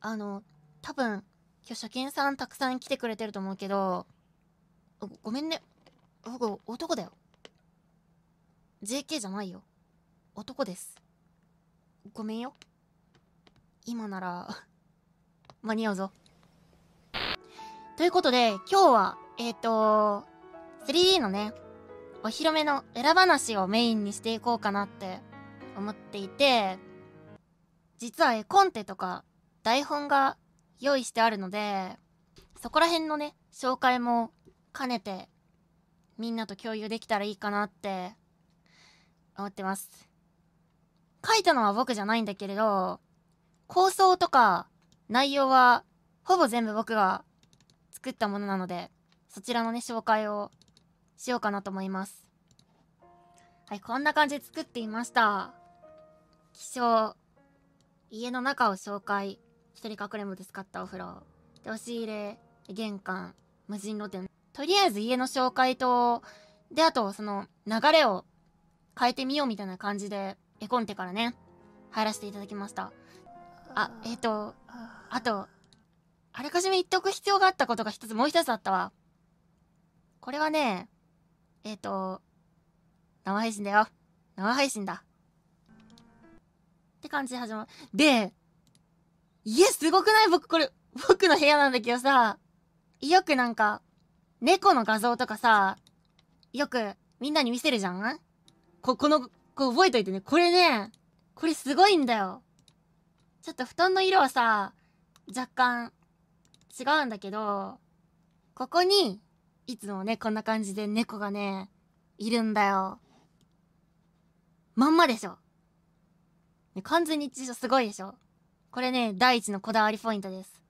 あの、多分、今日初見さんたくさん来てくれてると思うけど、ごごめんね。僕、男だよ。JK じゃないよ。男です。ごめんよ。今なら 間に合うぞ。ということで、今日は、えっ、ー、と、3D のね、お披露目の選ばなしをメインにしていこうかなって思っていて、実は絵コンテとか台本が用意してあるので、そこら辺のね、紹介も兼ねて、みんなと共有できたらいいかなって思ってます。書いたのは僕じゃないんだけれど、構想とか内容はほぼ全部僕が作ったものなので、そちらのね、紹介をしようかなと思います。はい、こんな感じで作っていました。気象、家の中を紹介一人かくれんぼで使ったお風呂。で、押し入れ、玄関、無人露店。とりあえず家の紹介と、で、あと、その、流れを変えてみようみたいな感じで、絵コンテからね、入らせていただきました。あ、えっ、ー、と、あと、あらかじめ言っておく必要があったことが一つ、もう一つあったわ。これはね、えっ、ー、と、生配信だよ。生配信だ。って感じで始まる。で、家すごくない僕これ、僕の部屋なんだけどさ、よくなんか、猫の画像とかさ、よくみんなに見せるじゃんこ、この、こう覚えといてね。これね、これすごいんだよ。ちょっと布団の色はさ、若干違うんだけど、ここに、いつもね、こんな感じで猫がね、いるんだよ。まんまでしょ。ね、完全に一緒すごいでしょ。これね、第一のこだわりポイントです。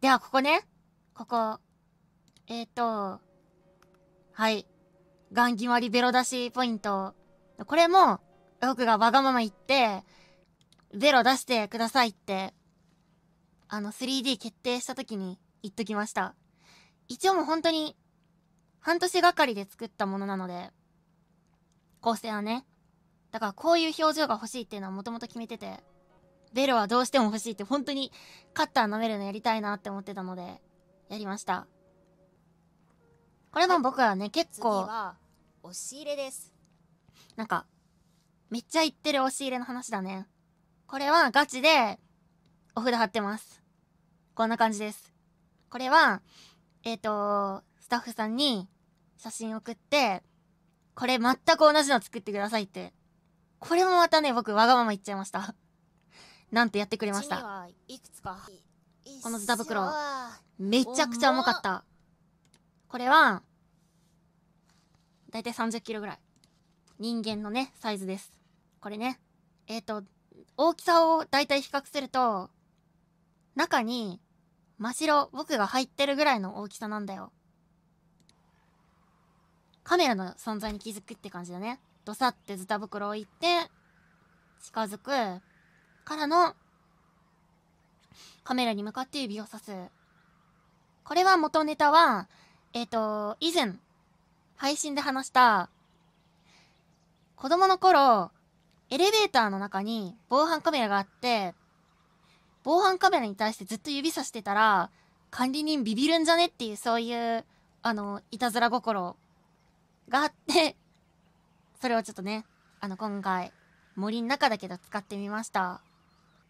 では、ここね。ここ。えっ、ー、と、はい。ガン決まりベロ出しポイント。これも、僕がわがまま言って、ベロ出してくださいって、あの、3D 決定した時に言っときました。一応もう本当に、半年がかりで作ったものなので、構成はね。だからこういう表情が欲しいっていうのはもともと決めてて、ベロはどうしても欲しいって、本当にカッター舐めるのやりたいなって思ってたので、やりました。これも僕はね、結構、押し入れです。なんか、めっちゃ言ってる押し入れの話だね。これはガチで、お札貼ってます。こんな感じです。これは、えっ、ー、と、スタッフさんに写真送って、これ全く同じの作ってくださいって。これもまたね、僕わがまま言っちゃいましたなんてやってくれましたこのズタ袋めちゃくちゃ重かったこれは大体3 0キロぐらい人間のねサイズですこれねえっ、ー、と大きさを大体比較すると中に真っ白僕が入ってるぐらいの大きさなんだよカメラの存在に気づくって感じだねドサってズタ袋を置いて近づくからのカメラに向かって指をさす。これは元ネタは、えっ、ー、と、以前、配信で話した、子供の頃、エレベーターの中に防犯カメラがあって、防犯カメラに対してずっと指さしてたら、管理人ビビるんじゃねっていう、そういう、あの、いたずら心があってそれをちょっとね、あの、今回、森の中だけど使ってみました。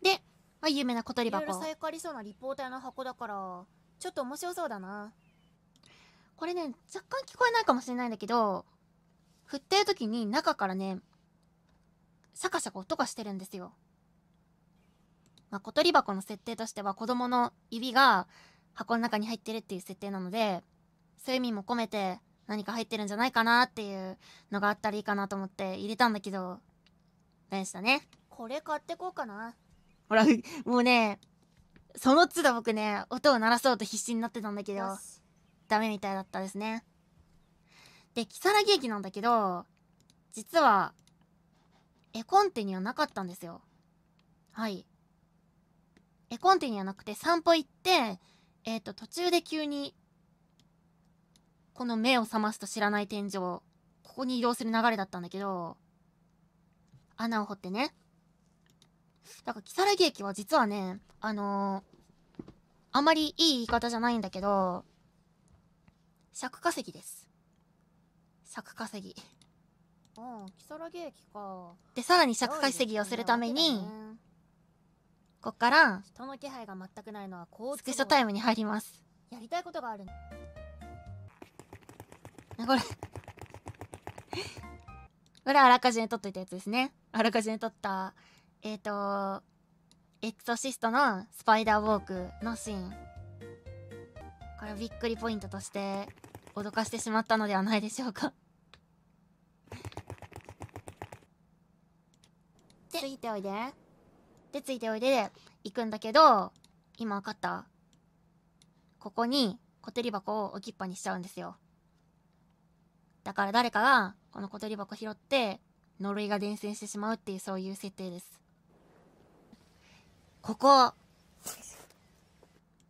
で、まあ、有名な小鳥箱。いろいろ最高ありそうなリポーターの箱だから、ちょっと面白そうだな。これね、若干聞こえないかもしれないんだけど、振ってる時に中からね、サカサカ音がしてるんですよ。まあ、小鳥箱の設定としては子供の指が箱の中に入ってるっていう設定なので、そういう意味も込めて何か入ってるんじゃないかなっていうのがあったらいいかなと思って入れたんだけど、でしたね。これ買ってこうかな。ほら、もうね、その都度僕ね、音を鳴らそうと必死になってたんだけど、ダメみたいだったですね。で、木更木駅なんだけど、実は、絵コンテにはなかったんですよ。はい。絵コンテにはなくて、散歩行って、えっ、ー、と、途中で急に、この目を覚ますと知らない天井、ここに移動する流れだったんだけど、穴を掘ってね、だから、如月駅は実はね、あのー、あまりいい言い方じゃないんだけど、尺稼ぎです。尺稼ぎ。うん、如月駅か。で、さらに尺稼ぎをするために、こっから、人の気配が全くないのはこうスクショタイムに入ります。やりたいことがあるこれ これあらかじめ撮っといたやつですね。あらかじめ撮ったえっ、ー、と、エクソシストのスパイダーウォークのシーン。からびっくりポイントとして脅かしてしまったのではないでしょうかで、ついておいで。で、ついておいでで行くんだけど、今分かったここに小手り箱を置きっぱにしちゃうんですよ。だから誰かがこの小手り箱拾って呪いが伝染してしまうっていうそういう設定です。ここ。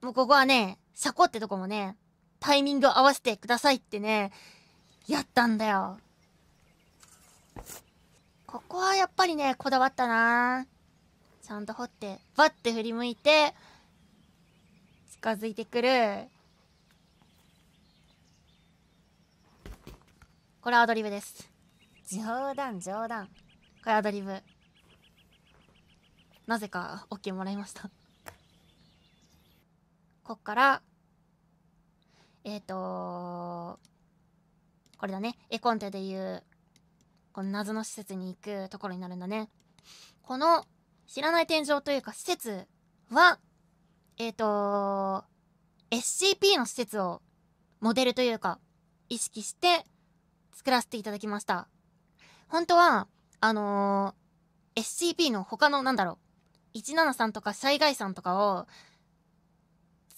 もうここはね、車庫ってとこもね、タイミング合わせてくださいってね、やったんだよ。ここはやっぱりね、こだわったなちゃんと掘って、バッて振り向いて、近づいてくる。これアドリブです。冗談、冗談。これアドリブ。なぜか OK もらいました こっからえっ、ー、とこれだね絵コンテでいうこの謎の施設に行くところになるんだねこの知らない天井というか施設はえっ、ー、と SCP の施設をモデルというか意識して作らせていただきました本当はあのー、SCP の他のなんだろう173とか災害さんとかを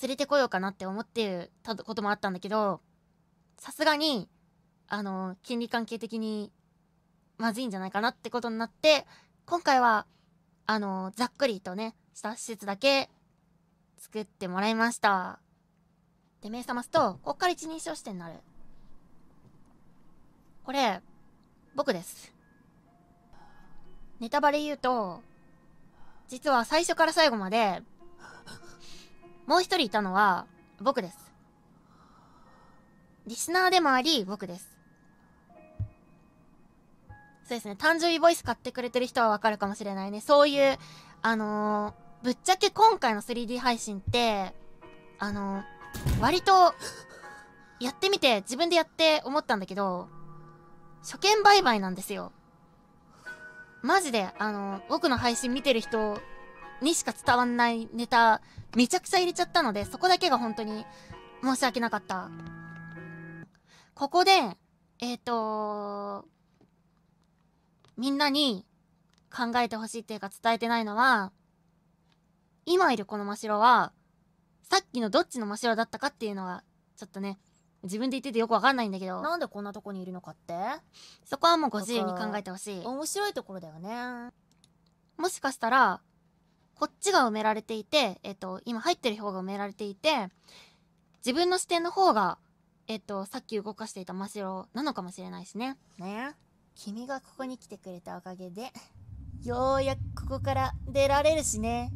連れてこようかなって思ってることもあったんだけどさすがにあの権利関係的にまずいんじゃないかなってことになって今回はあのざっくりとねした施設だけ作ってもらいましたで目覚ますとこっから一人称視点になるこれ僕ですネタバレ言うと実は最初から最後まで、もう一人いたのは、僕です。リスナーでもあり、僕です。そうですね、誕生日ボイス買ってくれてる人はわかるかもしれないね。そういう、あのー、ぶっちゃけ今回の 3D 配信って、あのー、割と、やってみて、自分でやって思ったんだけど、初見売買なんですよ。マジで、あの、僕の配信見てる人にしか伝わんないネタ、めちゃくちゃ入れちゃったので、そこだけが本当に申し訳なかった。ここで、えっ、ー、とみんなに考えてほしいっていうか伝えてないのは、今いるこの真白は、さっきのどっちの真白だったかっていうのは、ちょっとね、自分で言っててよくわかんないんだけどなんでこんなとこにいるのかってそこはもうご自由に考えてほしい面白いところだよねもしかしたらこっちが埋められていて、えっと、今入ってる方が埋められていて自分の視点の方が、えっと、さっき動かしていた真っ白なのかもしれないしねね君がここに来てくれたおかげでようやくここから出られるしね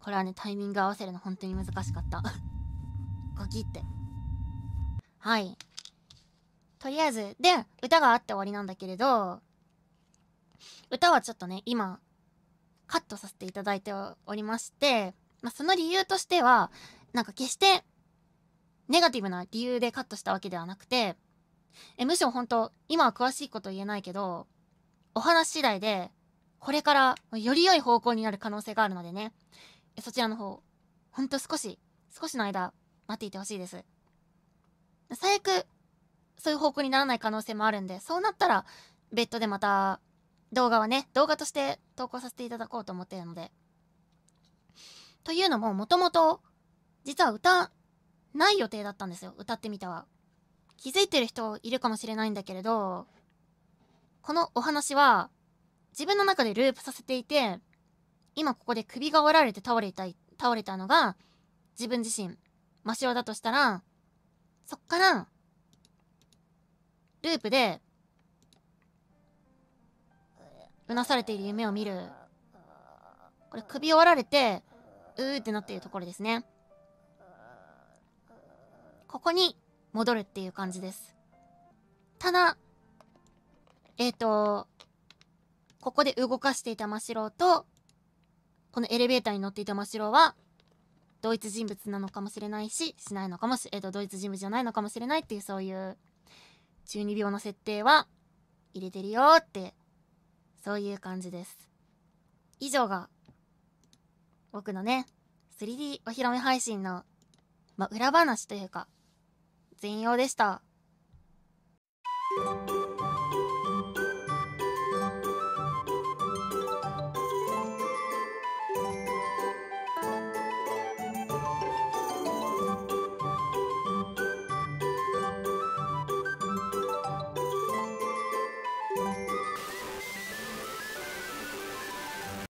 これはねタイミング合わせるの本当に難しかったガキってはいとりあえずで歌があって終わりなんだけれど歌はちょっとね今カットさせていただいておりまして、まあ、その理由としてはなんか決してネガティブな理由でカットしたわけではなくてえむしろ本当今は詳しいこと言えないけどお話次第でこれからより良い方向になる可能性があるのでねそちらの方ほんと少し少しの間待っていてほしいです。最悪、そういう方向にならない可能性もあるんで、そうなったら、別途でまた、動画はね、動画として投稿させていただこうと思ってるので。というのも、もともと、実は歌、ない予定だったんですよ。歌ってみたは。気づいてる人いるかもしれないんだけれど、このお話は、自分の中でループさせていて、今ここで首が折られて倒れた、倒れたのが、自分自身真シオだとしたら、そっから、ループで、うなされている夢を見る。これ首を折られて、うーってなっているところですね。ここに戻るっていう感じです。ただ、えっ、ー、と、ここで動かしていた真四郎と、このエレベーターに乗っていた真四郎は、同一人物なのかもしれないししないのかもし、えー、と同一人物じゃないのかもしれないっていうそういう中二病の設定は入れてるよってそういう感じです以上が僕のね 3D お披露目配信の、ま裏話というか全容でした